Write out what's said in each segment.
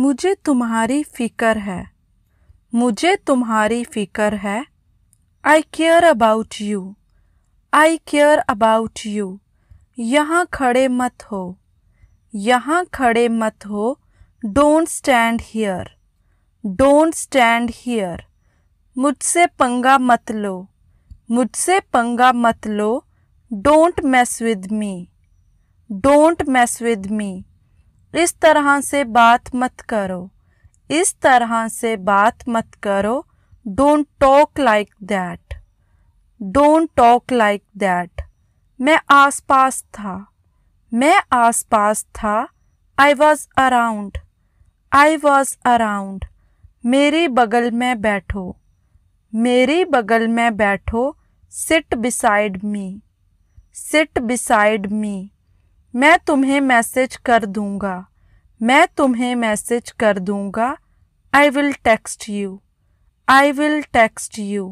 मुझे तुम्हारी फ़िक्र है मुझे तुम्हारी फ़िक्र है I care about you I care about you यहाँ खड़े मत हो यहाँ खड़े मत हो don't stand here don't stand here मुझसे पंगा मत लो मुझसे पंगा मत लो don't mess with me don't mess with me इस तरह से बात मत करो इस तरह से बात मत करो don't talk like that don't talk like that मैं आसपास था मैं आसपास था I was around I was around मेरे बगल में बैठो मेरे बगल में बैठो sit beside me sit beside me मैं तुम्हें मैसेज कर दूंगा मैं तुम्हें मैसेज कर दूंगा I will text you I will text you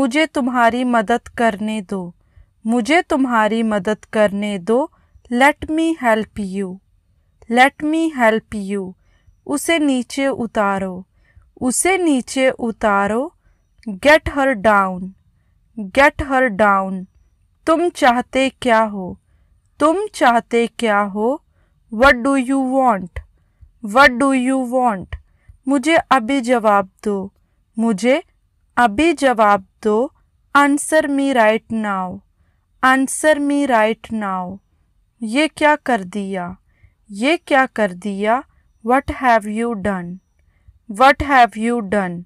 मुझे तुम्हारी मदद करने दो मुझे तुम्हारी मदद करने दो let me help you let me help you उसे नीचे उतारो उसे नीचे उतारो get her down get her down तुम चाहते क्या हो तुम चाहते क्या हो what do you want what do you want मुझे अभी जवाब दो मुझे अभी जवाब दो answer me right now answer me right now ये क्या कर दिया ये क्या कर दिया what have you done what have you done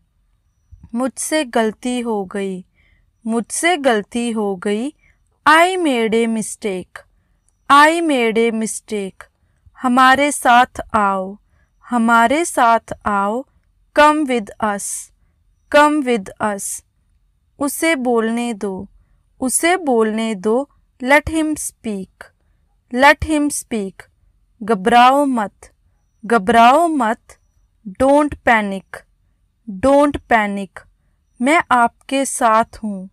मुझसे गलती हो गई मुझसे गलती हो गई I made a mistake I made a mistake हमारे साथ आओ हमारे साथ आओ come with us come with us उसे बोलने दो उसे बोलने दो let him speak let him speak घबराओ मत घबराओ मत डोंट पैनिक डोंट पैनिक मैं आपके साथ हूँ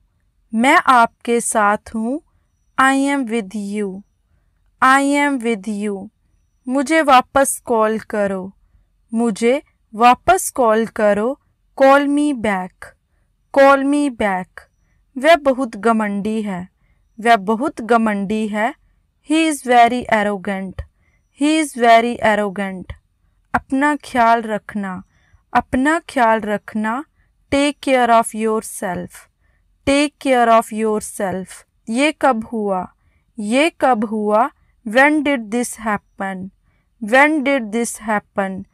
मैं आपके साथ हूँ I am with you I am with you मुझे वापस कॉल करो मुझे वापस कॉल करो call me back call me back वह बहुत घमंडी है वह बहुत घमंडी है he is very arrogant he is very arrogant अपना ख्याल रखना अपना ख्याल रखना take care of yourself take care of yourself ये कब हुआ ये कब हुआ when did this happen? When did this happen?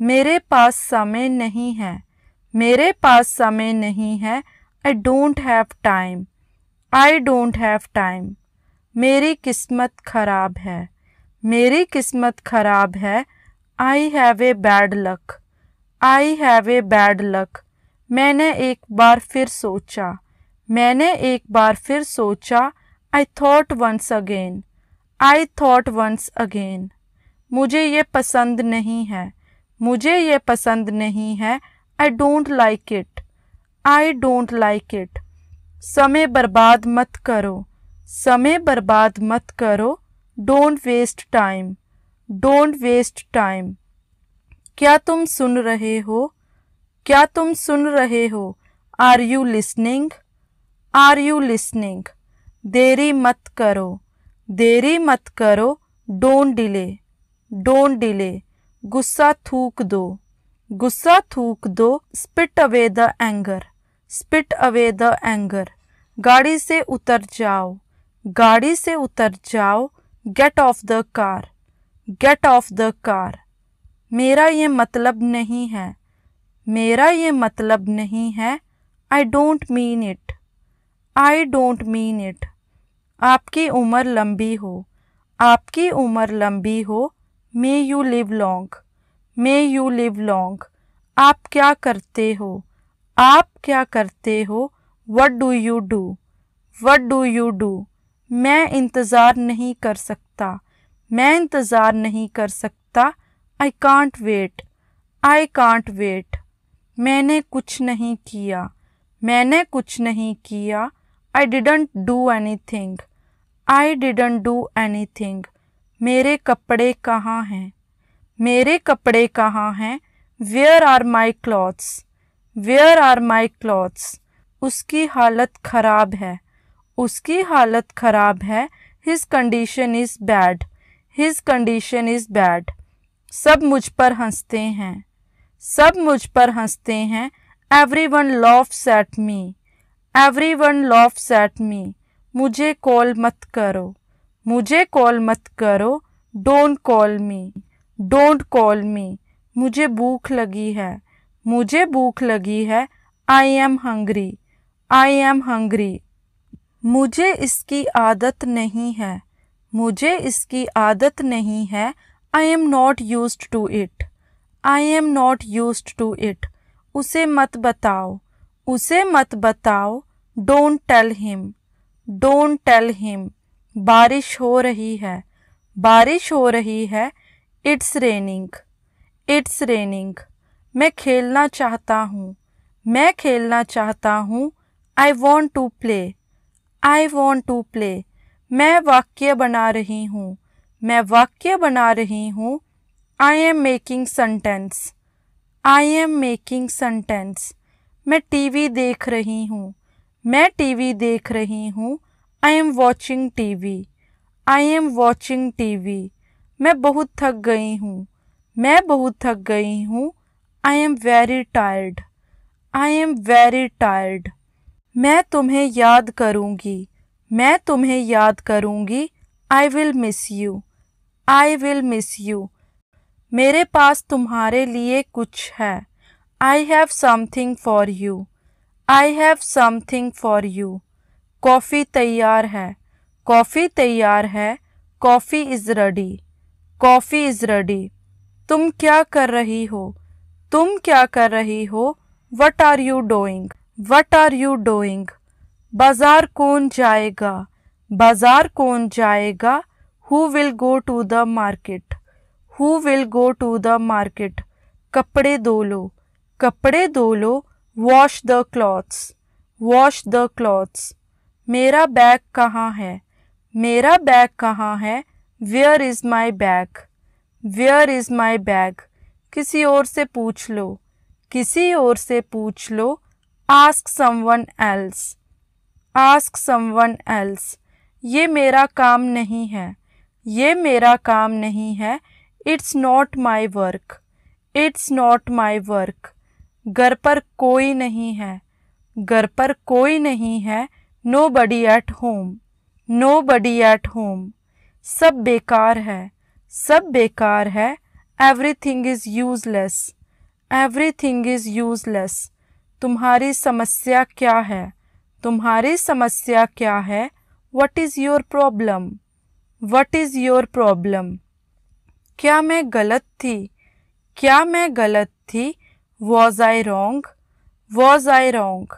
मेरे पास समय नहीं है मेरे पास समय नहीं है I don't have time I don't have time मेरी किस्मत ख़राब है मेरी किस्मत ख़राब है I have a bad luck I have a bad luck मैंने एक बार फिर सोचा मैंने एक बार फिर सोचा I thought once again I thought once again मुझे ये पसंद नहीं है मुझे ये पसंद नहीं है I don't like it I don't like it समय बर्बाद मत करो समय बर्बाद मत करो don't waste time don't waste time क्या तुम सुन रहे हो क्या तुम सुन रहे हो are you listening are you listening देरी मत करो देरी मत करो डोंट डिले डोंट डिले गुस्सा थूक दो गुस्सा थूक दो spit away the anger spit away the anger गाड़ी से उतर जाओ गाड़ी से उतर जाओ get off the car get off the car मेरा ये मतलब नहीं है मेरा ये मतलब नहीं है I don't mean it I don't mean it आपकी उम्र लंबी हो आपकी उम्र लंबी हो may you live long may you live long आप क्या करते हो आप क्या करते हो what do you do what do you do मैं इंतज़ार नहीं कर सकता मैं इंतज़ार नहीं कर सकता I can't wait I can't wait मैंने कुछ नहीं किया मैंने कुछ नहीं किया I didn't do anything I didn't do anything मेरे कपड़े कहाँ हैं मेरे कपड़े कहाँ हैं where are my clothes where are my clothes उसकी हालत ख़राब है उसकी हालत ख़राब है his condition is bad his condition is bad सब मुझ पर हंसते हैं सब मुझ पर हंसते हैं everyone laugh set me everyone laughs at me मुझे कॉल मत करो मुझे कॉल मत करो don't call me don't call me मुझे भूख लगी है मुझे भूख लगी है I am hungry I am hungry मुझे इसकी आदत नहीं है मुझे इसकी आदत नहीं है I am not use to it I am not use to it उसे मत बताओ उसे मत बताओ don't tell him don't tell him बारिश हो रही है बारिश हो रही है इट्स रेनिंग इट्स रेनिंग मैं खेलना चाहता हूँ मैं खेलना चाहता हूँ I want to play I want to play मैं वाक्य बना रही हूँ मैं वाक्य बना रही हूँ I am making sentence I am making sentence मैं टीवी देख रही हूँ मैं टीवी देख रही हूँ I am watching TV I am watching TV मैं बहुत थक गई हूँ मैं बहुत थक गई हूँ I am very tired I am very tired मैं तुम्हें याद करूँगी मैं तुम्हें याद करूँगी I will miss you I will miss you मेरे पास तुम्हारे लिए कुछ है I have something for you I have something for you coffee तैयार है कॉफ़ी तैयार है coffee is ready coffee is ready तुम क्या कर रही हो तुम क्या कर रही हो what are you doing what are you doing बाज़ार कौन जाएगा बाज़ार कौन जाएगा who will go to the market who will go to the market कपड़े दो लो कपड़े दो लो wash the clothes wash the clothes मेरा बैग कहाँ है मेरा बैग कहाँ है where is my bag where is my bag किसी और से पूछ लो किसी और से पूछ लो ask someone else ask someone else ये मेरा काम नहीं है ये मेरा काम नहीं है it's not my work it's not my work घर पर कोई नहीं है घर पर कोई नहीं है nobody at home nobody at home सब बेकार है सब बेकार है everything is useless everything is useless तुम्हारी समस्या क्या है तुम्हारी समस्या क्या है what is your problem what is your problem क्या मैं गलत थी क्या मैं गलत थी was I wrong was I रोंग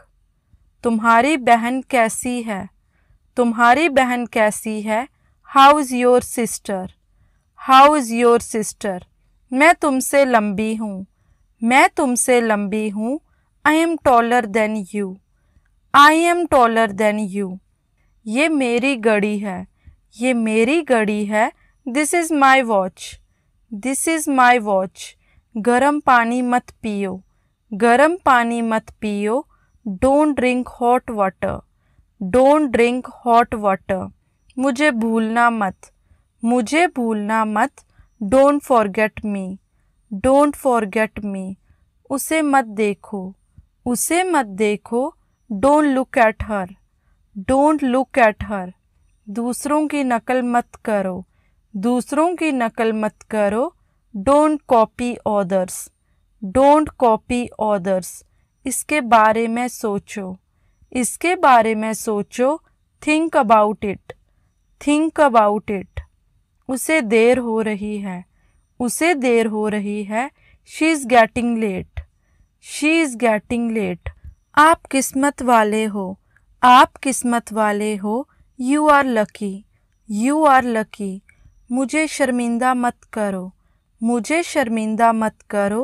तुम्हारी बहन कैसी है तुम्हारी बहन कैसी है how is your sister how is your sister मैं तुमसे लंबी हूँ मैं तुमसे लंबी हूँ I am taller than you I am taller than you ये मेरी घड़ी है ये मेरी घड़ी है this is my watch this is my watch गर्म पानी मत पियो गर्म पानी मत पियो don't drink hot water don't drink hot water मुझे भूलना मत मुझे भूलना मत don't forget me don't forget me उसे मत देखो उसे मत देखो don't look at her don't look at her दूसरों की नकल मत करो दूसरों की नकल मत करो don't copy others don't copy others इसके बारे में सोचो इसके बारे में सोचो think about it think about it उसे देर हो रही है उसे देर हो रही है she is getting late she is getting late आप किस्मत वाले हो आप किस्मत वाले हो you are lucky you are lucky मुझे शर्मिंदा मत करो मुझे शर्मिंदा मत करो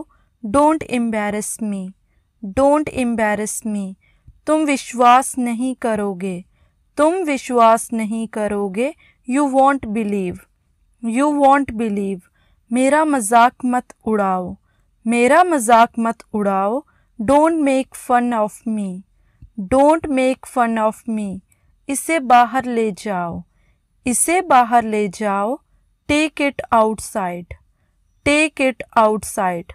don't embarrass me don't embarrass me तुम विश्वास नहीं करोगे तुम विश्वास नहीं करोगे you won't believe you won't believe मेरा मजाक मत उड़ाओ मेरा मजाक मत उड़ाओ don't make fun of me don't make fun of me इसे बाहर ले जाओ इसे बाहर ले जाओ take it outside take it outside